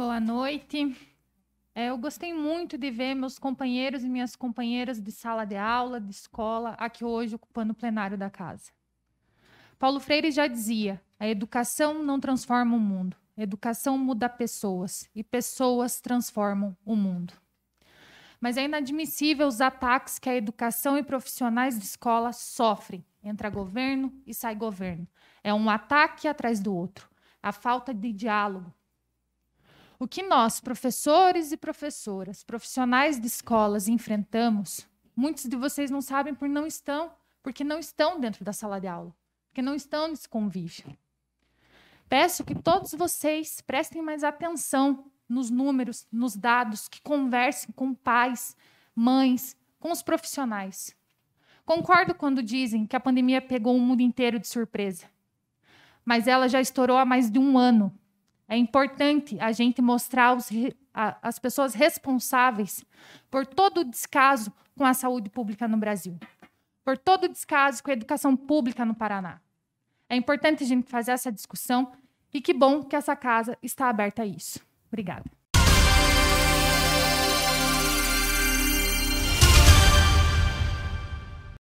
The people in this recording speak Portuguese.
Boa noite. É, eu gostei muito de ver meus companheiros e minhas companheiras de sala de aula, de escola, aqui hoje ocupando o plenário da casa. Paulo Freire já dizia: a educação não transforma o mundo, a educação muda pessoas e pessoas transformam o mundo. Mas é inadmissível os ataques que a educação e profissionais de escola sofrem. Entra governo e sai governo. É um ataque atrás do outro. A falta de diálogo, o que nós, professores e professoras, profissionais de escolas, enfrentamos, muitos de vocês não sabem por não estão, porque não estão dentro da sala de aula, porque não estão nesse convívio. Peço que todos vocês prestem mais atenção nos números, nos dados, que conversem com pais, mães, com os profissionais. Concordo quando dizem que a pandemia pegou o mundo inteiro de surpresa, mas ela já estourou há mais de um ano é importante a gente mostrar os, a, as pessoas responsáveis por todo o descaso com a saúde pública no Brasil, por todo o descaso com a educação pública no Paraná. É importante a gente fazer essa discussão e que bom que essa casa está aberta a isso. Obrigada.